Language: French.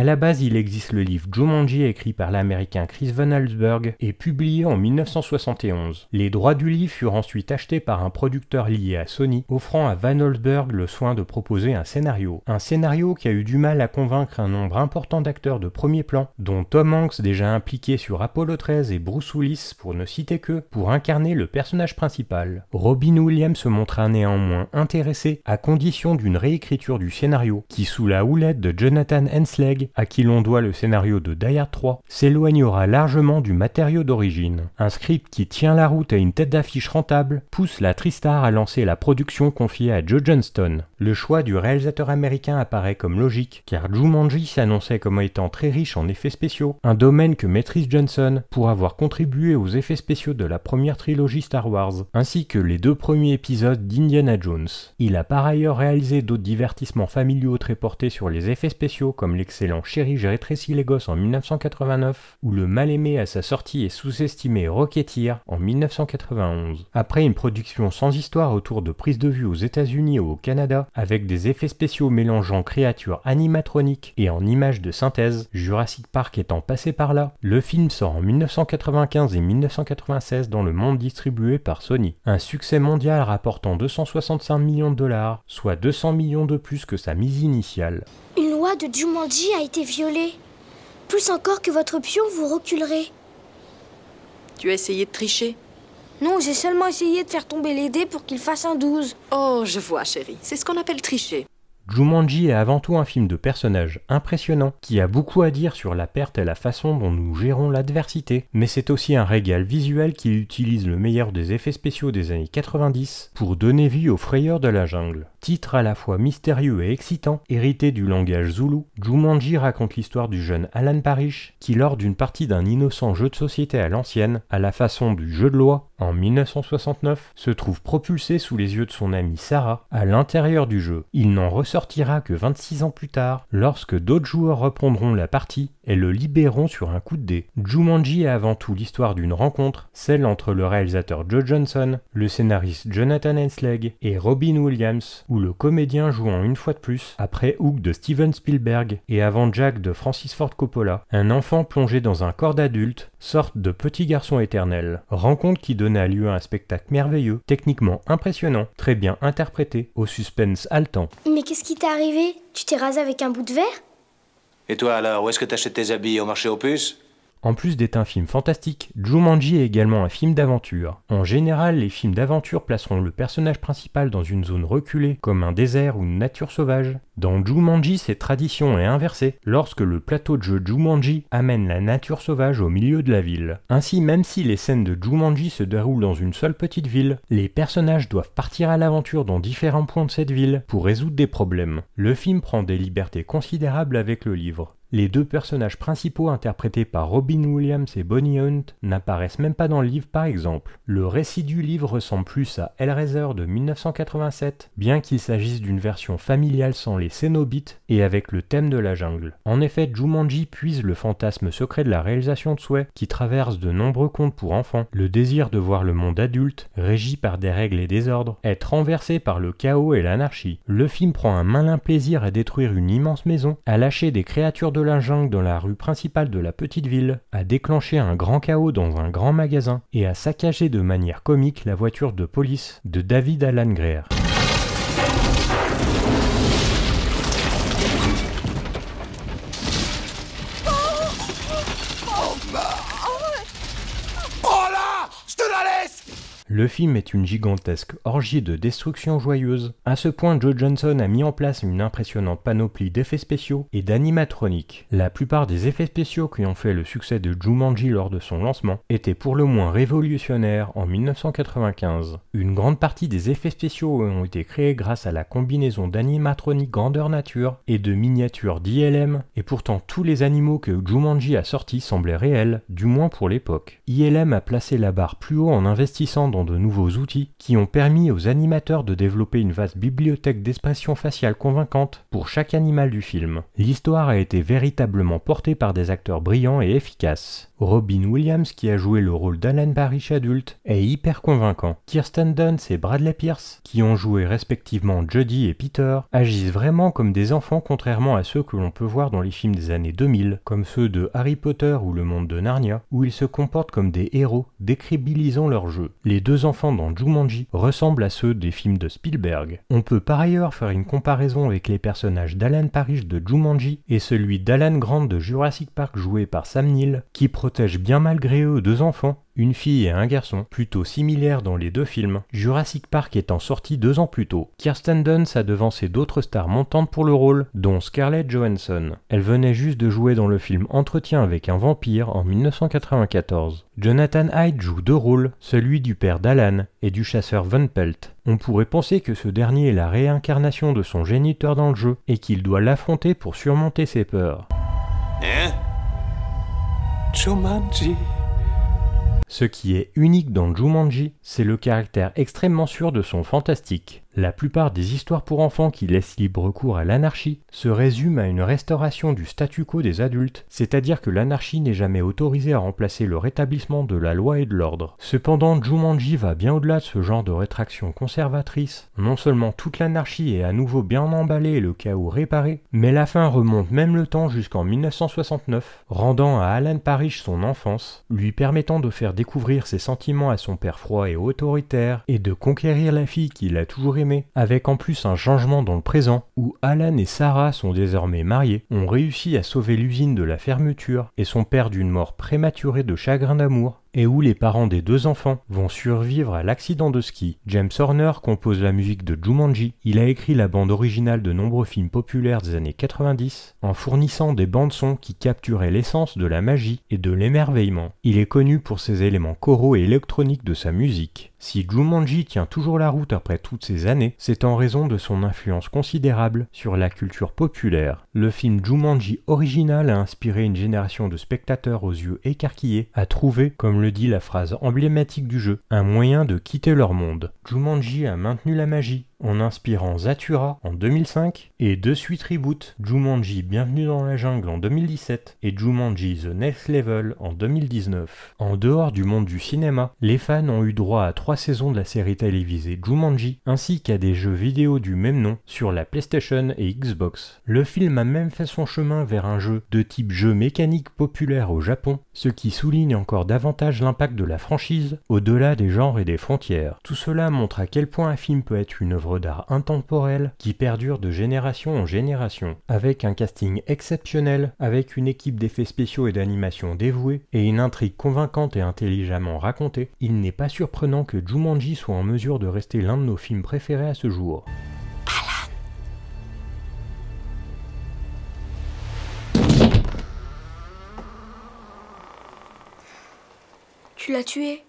À la base, il existe le livre Jumanji écrit par l'américain Chris Van Allsburg et publié en 1971. Les droits du livre furent ensuite achetés par un producteur lié à Sony, offrant à Van Allsburg le soin de proposer un scénario. Un scénario qui a eu du mal à convaincre un nombre important d'acteurs de premier plan, dont Tom Hanks déjà impliqué sur Apollo 13 et Bruce Willis pour ne citer que, pour incarner le personnage principal. Robin Williams se montra néanmoins intéressé à condition d'une réécriture du scénario qui, sous la houlette de Jonathan Hensleigh, à qui l'on doit le scénario de Die 3, s'éloignera largement du matériau d'origine. Un script qui tient la route à une tête d'affiche rentable pousse la Tristar à lancer la production confiée à Joe Johnston. Le choix du réalisateur américain apparaît comme logique, car Jumanji s'annonçait comme étant très riche en effets spéciaux, un domaine que maîtrise Johnson pour avoir contribué aux effets spéciaux de la première trilogie Star Wars, ainsi que les deux premiers épisodes d'Indiana Jones. Il a par ailleurs réalisé d'autres divertissements familiaux très portés sur les effets spéciaux comme l'excellent Chéri, j'ai rétréci les gosses en 1989, où le mal-aimé à sa sortie est sous-estimé tire en 1991. Après une production sans histoire autour de prises de vue aux États-Unis ou au Canada, avec des effets spéciaux mélangeant créatures animatroniques et en images de synthèse, Jurassic Park étant passé par là, le film sort en 1995 et 1996 dans le monde distribué par Sony. Un succès mondial rapportant 265 millions de dollars, soit 200 millions de plus que sa mise initiale loi de Jumanji a été violée. Plus encore que votre pion, vous reculerez. Tu as essayé de tricher Non, j'ai seulement essayé de faire tomber les dés pour qu'il fasse un 12. Oh, je vois, chérie. C'est ce qu'on appelle tricher. Jumanji est avant tout un film de personnages impressionnants qui a beaucoup à dire sur la perte et la façon dont nous gérons l'adversité, mais c'est aussi un régal visuel qui utilise le meilleur des effets spéciaux des années 90 pour donner vie aux frayeurs de la jungle. Titre à la fois mystérieux et excitant, hérité du langage zoulou, Jumanji raconte l'histoire du jeune Alan Parrish qui, lors d'une partie d'un innocent jeu de société à l'ancienne, à la façon du jeu de loi, en 1969, se trouve propulsé sous les yeux de son ami Sarah à l'intérieur du jeu. Il n'en ressortira que 26 ans plus tard, lorsque d'autres joueurs reprendront la partie et le libéreront sur un coup de dé. Jumanji est avant tout l'histoire d'une rencontre, celle entre le réalisateur Joe Johnson, le scénariste Jonathan Ensleg et Robin Williams, où le comédien jouant une fois de plus, après Hook de Steven Spielberg et avant Jack de Francis Ford Coppola, un enfant plongé dans un corps d'adulte, sorte de petit garçon éternel. Rencontre qui donne a lieu à un spectacle merveilleux, techniquement impressionnant, très bien interprété, au suspense haletant. Mais qu'est-ce qui t'est arrivé Tu t'es rasé avec un bout de verre Et toi alors, où est-ce que t'achètes tes habits Au marché aux puces en plus d'être un film fantastique, Jumanji est également un film d'aventure. En général, les films d'aventure placeront le personnage principal dans une zone reculée, comme un désert ou une nature sauvage. Dans Jumanji, cette tradition est inversée, lorsque le plateau de jeu Jumanji amène la nature sauvage au milieu de la ville. Ainsi, même si les scènes de Jumanji se déroulent dans une seule petite ville, les personnages doivent partir à l'aventure dans différents points de cette ville pour résoudre des problèmes. Le film prend des libertés considérables avec le livre. Les deux personnages principaux interprétés par Robin Williams et Bonnie Hunt n'apparaissent même pas dans le livre par exemple. Le récit du livre ressemble plus à Hellraiser de 1987, bien qu'il s'agisse d'une version familiale sans les cénobites et avec le thème de la jungle. En effet, Jumanji puise le fantasme secret de la réalisation de souhaits qui traverse de nombreux contes pour enfants, le désir de voir le monde adulte régi par des règles et des ordres, être renversé par le chaos et l'anarchie. Le film prend un malin plaisir à détruire une immense maison, à lâcher des créatures de de la jungle dans la rue principale de la petite ville, a déclenché un grand chaos dans un grand magasin et a saccagé de manière comique la voiture de police de David Alan Greer. Le film est une gigantesque orgie de destruction joyeuse. À ce point, Joe Johnson a mis en place une impressionnante panoplie d'effets spéciaux et d'animatroniques. La plupart des effets spéciaux qui ont fait le succès de Jumanji lors de son lancement étaient pour le moins révolutionnaires en 1995. Une grande partie des effets spéciaux ont été créés grâce à la combinaison d'animatroniques grandeur nature et de miniatures d'ILM, et pourtant tous les animaux que Jumanji a sortis semblaient réels, du moins pour l'époque. ILM a placé la barre plus haut en investissant dans de nouveaux outils qui ont permis aux animateurs de développer une vaste bibliothèque d'expressions faciales convaincantes pour chaque animal du film. L'histoire a été véritablement portée par des acteurs brillants et efficaces. Robin Williams, qui a joué le rôle d'Alan Parrish adulte, est hyper convaincant. Kirsten Dunst et Bradley Pierce, qui ont joué respectivement Judy et Peter, agissent vraiment comme des enfants contrairement à ceux que l'on peut voir dans les films des années 2000, comme ceux de Harry Potter ou Le Monde de Narnia, où ils se comportent comme des héros, décribilisant leur jeu. Les deux enfants dans Jumanji ressemblent à ceux des films de Spielberg. On peut par ailleurs faire une comparaison avec les personnages d'Alan Parrish de Jumanji et celui d'Alan Grant de Jurassic Park joué par Sam Neill, qui bien malgré eux deux enfants, une fille et un garçon, plutôt similaires dans les deux films. Jurassic Park étant sorti deux ans plus tôt, Kirsten Dunst a devancé d'autres stars montantes pour le rôle, dont Scarlett Johansson. Elle venait juste de jouer dans le film Entretien avec un vampire en 1994. Jonathan Hyde joue deux rôles, celui du père d'Alan et du chasseur Van Pelt. On pourrait penser que ce dernier est la réincarnation de son géniteur dans le jeu et qu'il doit l'affronter pour surmonter ses peurs. Hein Jumanji. Ce qui est unique dans Jumanji, c'est le caractère extrêmement sûr de son fantastique. La plupart des histoires pour enfants qui laissent libre cours à l'anarchie se résument à une restauration du statu quo des adultes, c'est-à-dire que l'anarchie n'est jamais autorisée à remplacer le rétablissement de la loi et de l'ordre. Cependant, Jumanji va bien au-delà de ce genre de rétraction conservatrice. Non seulement toute l'anarchie est à nouveau bien emballée et le chaos réparé, mais la fin remonte même le temps jusqu'en 1969, rendant à Alan Parrish son enfance, lui permettant de faire découvrir ses sentiments à son père froid et autoritaire et de conquérir la fille qu'il a toujours aimée avec en plus un changement dans le présent où Alan et Sarah sont désormais mariés, ont réussi à sauver l'usine de la fermeture et son père d'une mort prématurée de chagrin d'amour et où les parents des deux enfants vont survivre à l'accident de ski. James Horner compose la musique de Jumanji. Il a écrit la bande originale de nombreux films populaires des années 90 en fournissant des bandes-sons qui capturaient l'essence de la magie et de l'émerveillement. Il est connu pour ses éléments coraux et électroniques de sa musique. Si Jumanji tient toujours la route après toutes ces années, c'est en raison de son influence considérable sur la culture populaire. Le film Jumanji original a inspiré une génération de spectateurs aux yeux écarquillés à trouver comme le dit la phrase emblématique du jeu, un moyen de quitter leur monde. Jumanji a maintenu la magie, en inspirant Zatura en 2005 et de Suite reboot, Jumanji Bienvenue dans la jungle en 2017 et Jumanji The Next Level en 2019. En dehors du monde du cinéma, les fans ont eu droit à trois saisons de la série télévisée Jumanji ainsi qu'à des jeux vidéo du même nom sur la PlayStation et Xbox. Le film a même fait son chemin vers un jeu de type jeu mécanique populaire au Japon, ce qui souligne encore davantage l'impact de la franchise au-delà des genres et des frontières. Tout cela montre à quel point un film peut être une œuvre d'art intemporel qui perdure de génération en génération, avec un casting exceptionnel, avec une équipe d'effets spéciaux et d'animation dévouée, et une intrigue convaincante et intelligemment racontée, il n'est pas surprenant que Jumanji soit en mesure de rester l'un de nos films préférés à ce jour. Tu l'as tué